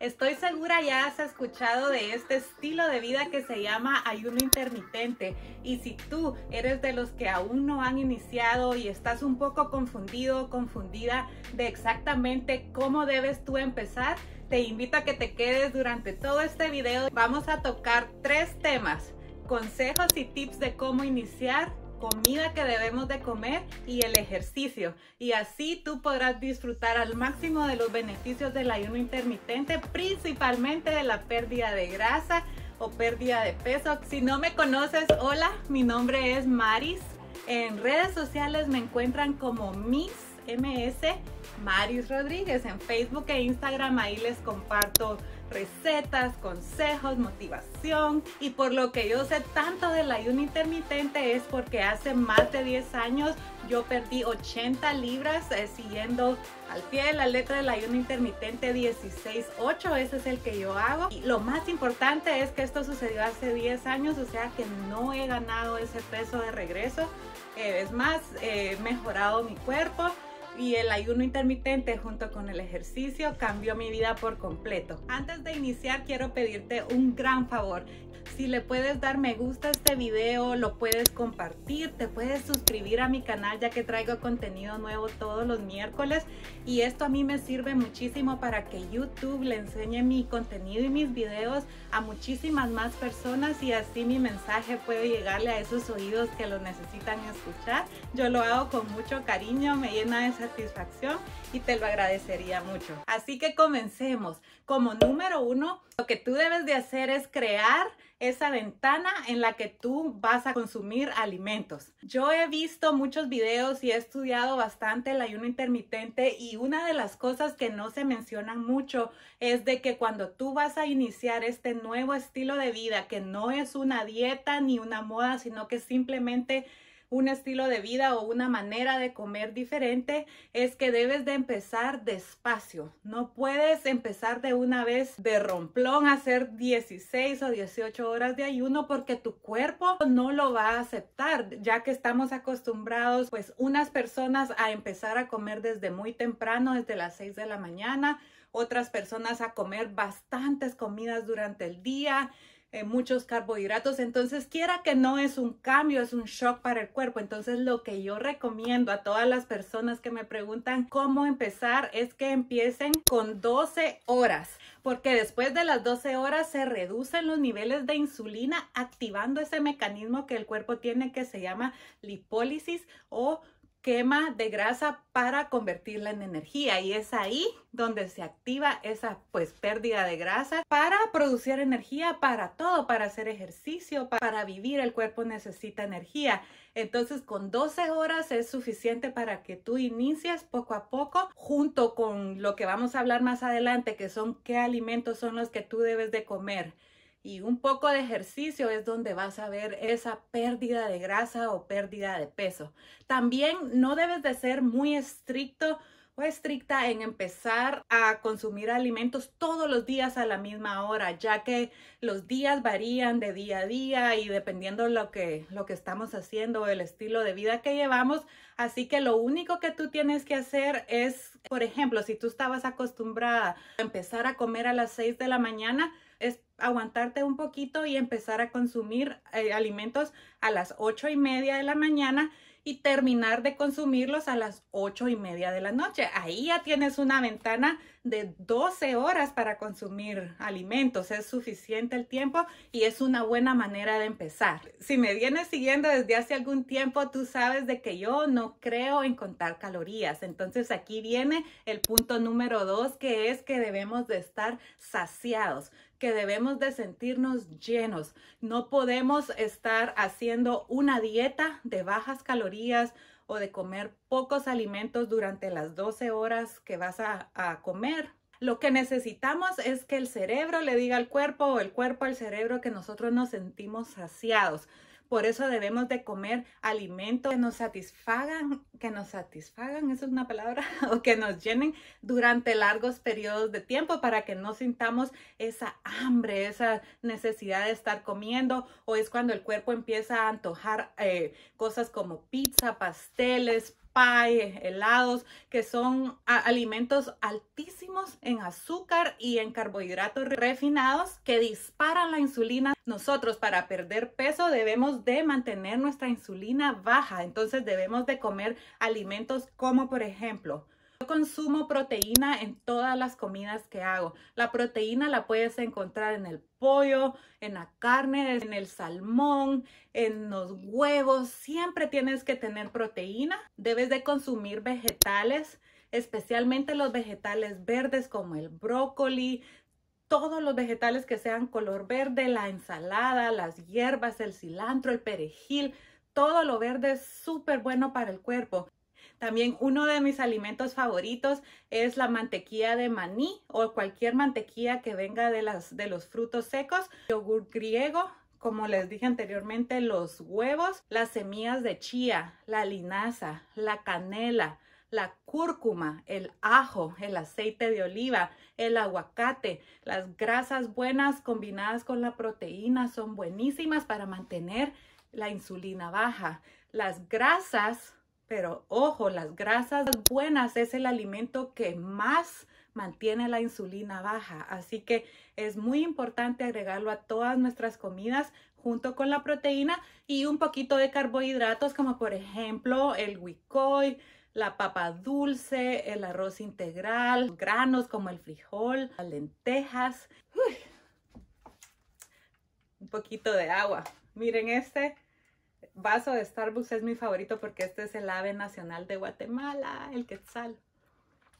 Estoy segura ya has escuchado de este estilo de vida que se llama ayuno intermitente. Y si tú eres de los que aún no han iniciado y estás un poco confundido o confundida de exactamente cómo debes tú empezar, te invito a que te quedes durante todo este video. Vamos a tocar tres temas, consejos y tips de cómo iniciar comida que debemos de comer y el ejercicio. Y así tú podrás disfrutar al máximo de los beneficios del ayuno intermitente, principalmente de la pérdida de grasa o pérdida de peso. Si no me conoces, hola, mi nombre es Maris. En redes sociales me encuentran como Miss MS Maris Rodríguez. En Facebook e Instagram ahí les comparto recetas, consejos, motivación y por lo que yo sé tanto del ayuno intermitente es porque hace más de 10 años yo perdí 80 libras eh, siguiendo al pie de la letra del ayuno intermitente 16-8, ese es el que yo hago. Y lo más importante es que esto sucedió hace 10 años, o sea que no he ganado ese peso de regreso. Eh, es más, he mejorado mi cuerpo y el ayuno intermitente junto con el ejercicio cambió mi vida por completo. Antes de iniciar quiero pedirte un gran favor. Si le puedes dar me gusta a este video, lo puedes compartir, te puedes suscribir a mi canal ya que traigo contenido nuevo todos los miércoles y esto a mí me sirve muchísimo para que YouTube le enseñe mi contenido y mis videos a muchísimas más personas y así mi mensaje puede llegarle a esos oídos que lo necesitan escuchar. Yo lo hago con mucho cariño, me llena de y te lo agradecería mucho. Así que comencemos. Como número uno, lo que tú debes de hacer es crear esa ventana en la que tú vas a consumir alimentos. Yo he visto muchos videos y he estudiado bastante el ayuno intermitente y una de las cosas que no se mencionan mucho es de que cuando tú vas a iniciar este nuevo estilo de vida, que no es una dieta ni una moda, sino que simplemente un estilo de vida o una manera de comer diferente es que debes de empezar despacio. No puedes empezar de una vez de romplón a hacer 16 o 18 horas de ayuno porque tu cuerpo no lo va a aceptar, ya que estamos acostumbrados, pues unas personas a empezar a comer desde muy temprano, desde las 6 de la mañana, otras personas a comer bastantes comidas durante el día eh, muchos carbohidratos. Entonces, quiera que no es un cambio, es un shock para el cuerpo. Entonces, lo que yo recomiendo a todas las personas que me preguntan cómo empezar es que empiecen con 12 horas porque después de las 12 horas se reducen los niveles de insulina activando ese mecanismo que el cuerpo tiene que se llama lipólisis o quema de grasa para convertirla en energía y es ahí donde se activa esa pues pérdida de grasa para producir energía para todo, para hacer ejercicio, para vivir, el cuerpo necesita energía. Entonces con 12 horas es suficiente para que tú inicies poco a poco junto con lo que vamos a hablar más adelante que son qué alimentos son los que tú debes de comer y un poco de ejercicio es donde vas a ver esa pérdida de grasa o pérdida de peso. También no debes de ser muy estricto o estricta en empezar a consumir alimentos todos los días a la misma hora, ya que los días varían de día a día y dependiendo lo que, lo que estamos haciendo, el estilo de vida que llevamos. Así que lo único que tú tienes que hacer es, por ejemplo, si tú estabas acostumbrada a empezar a comer a las 6 de la mañana, aguantarte un poquito y empezar a consumir eh, alimentos a las ocho y media de la mañana y terminar de consumirlos a las ocho y media de la noche. Ahí ya tienes una ventana de 12 horas para consumir alimentos. Es suficiente el tiempo y es una buena manera de empezar. Si me vienes siguiendo desde hace algún tiempo, tú sabes de que yo no creo en contar calorías. Entonces aquí viene el punto número dos, que es que debemos de estar saciados que debemos de sentirnos llenos. No podemos estar haciendo una dieta de bajas calorías, o de comer pocos alimentos durante las 12 horas que vas a, a comer. Lo que necesitamos es que el cerebro le diga al cuerpo o el cuerpo al cerebro que nosotros nos sentimos saciados. Por eso debemos de comer alimentos que nos satisfagan, que nos satisfagan, eso es una palabra, o que nos llenen durante largos periodos de tiempo para que no sintamos esa hambre, esa necesidad de estar comiendo, o es cuando el cuerpo empieza a antojar eh, cosas como pizza, pasteles, paes, helados, que son alimentos altísimos en azúcar y en carbohidratos refinados que disparan la insulina. Nosotros para perder peso debemos de mantener nuestra insulina baja, entonces debemos de comer alimentos como por ejemplo consumo proteína en todas las comidas que hago. La proteína la puedes encontrar en el pollo, en la carne, en el salmón, en los huevos. Siempre tienes que tener proteína. Debes de consumir vegetales, especialmente los vegetales verdes como el brócoli, todos los vegetales que sean color verde, la ensalada, las hierbas, el cilantro, el perejil. Todo lo verde es súper bueno para el cuerpo. También uno de mis alimentos favoritos es la mantequilla de maní o cualquier mantequilla que venga de, las, de los frutos secos, yogur griego, como les dije anteriormente, los huevos, las semillas de chía, la linaza, la canela, la cúrcuma, el ajo, el aceite de oliva, el aguacate. Las grasas buenas combinadas con la proteína son buenísimas para mantener la insulina baja. Las grasas pero ojo, las grasas buenas es el alimento que más mantiene la insulina baja. Así que es muy importante agregarlo a todas nuestras comidas junto con la proteína y un poquito de carbohidratos como por ejemplo el huicoy, la papa dulce, el arroz integral, granos como el frijol, las lentejas. Un poquito de agua. Miren este vaso de Starbucks es mi favorito porque este es el ave nacional de Guatemala, el quetzal.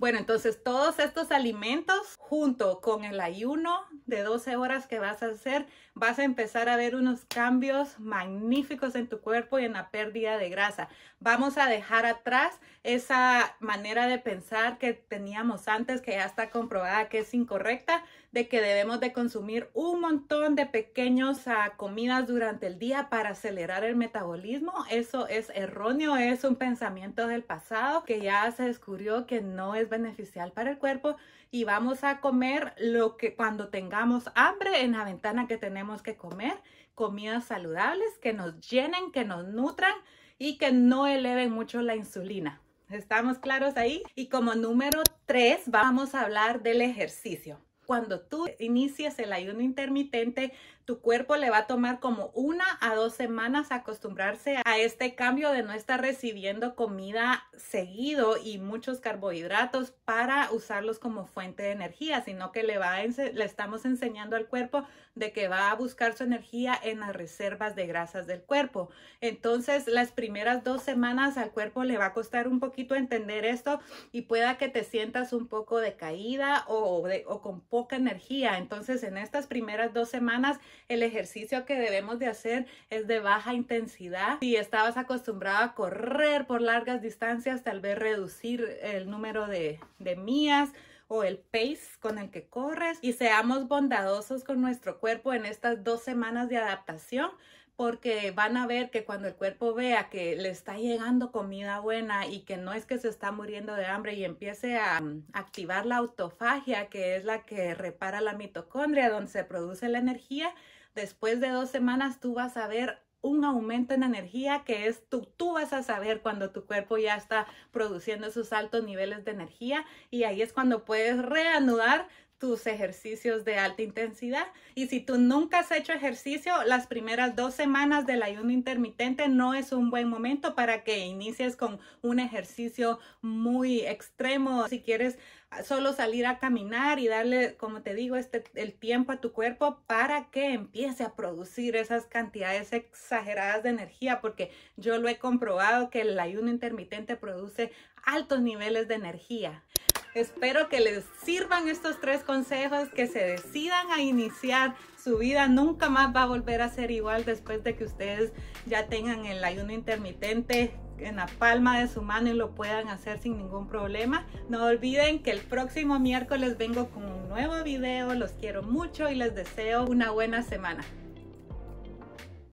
Bueno, entonces todos estos alimentos junto con el ayuno de 12 horas que vas a hacer, vas a empezar a ver unos cambios magníficos en tu cuerpo y en la pérdida de grasa. Vamos a dejar atrás esa manera de pensar que teníamos antes, que ya está comprobada que es incorrecta, de que debemos de consumir un montón de pequeños ah, comidas durante el día para acelerar el metabolismo. Eso es erróneo, es un pensamiento del pasado que ya se descubrió que no es beneficial para el cuerpo y vamos a comer lo que cuando tengamos hambre en la ventana que tenemos que comer, comidas saludables que nos llenen, que nos nutran y que no eleven mucho la insulina. ¿Estamos claros ahí? Y como número tres, vamos a hablar del ejercicio cuando tú inicias el ayuno intermitente, tu cuerpo le va a tomar como una a dos semanas acostumbrarse a este cambio de no estar recibiendo comida seguido y muchos carbohidratos para usarlos como fuente de energía, sino que le, va le estamos enseñando al cuerpo de que va a buscar su energía en las reservas de grasas del cuerpo. Entonces, las primeras dos semanas al cuerpo le va a costar un poquito entender esto y pueda que te sientas un poco decaída o, o con poca energía. Entonces, en estas primeras dos semanas, el ejercicio que debemos de hacer es de baja intensidad. Si estabas acostumbrado a correr por largas distancias, tal vez reducir el número de, de o el pace con el que corres y seamos bondadosos con nuestro cuerpo en estas dos semanas de adaptación porque van a ver que cuando el cuerpo vea que le está llegando comida buena y que no es que se está muriendo de hambre y empiece a mm, activar la autofagia, que es la que repara la mitocondria, donde se produce la energía, después de dos semanas tú vas a ver un aumento en energía que es tú, tú vas a saber cuando tu cuerpo ya está produciendo esos altos niveles de energía y ahí es cuando puedes reanudar tus ejercicios de alta intensidad. Y si tú nunca has hecho ejercicio, las primeras dos semanas del ayuno intermitente no es un buen momento para que inicies con un ejercicio muy extremo. Si quieres solo salir a caminar y darle, como te digo, este, el tiempo a tu cuerpo para que empiece a producir esas cantidades exageradas de energía, porque yo lo he comprobado que el ayuno intermitente produce altos niveles de energía. Espero que les sirvan estos tres consejos, que se decidan a iniciar. Su vida nunca más va a volver a ser igual después de que ustedes ya tengan el ayuno intermitente en la palma de su mano y lo puedan hacer sin ningún problema. No olviden que el próximo miércoles vengo con un nuevo video. Los quiero mucho y les deseo una buena semana.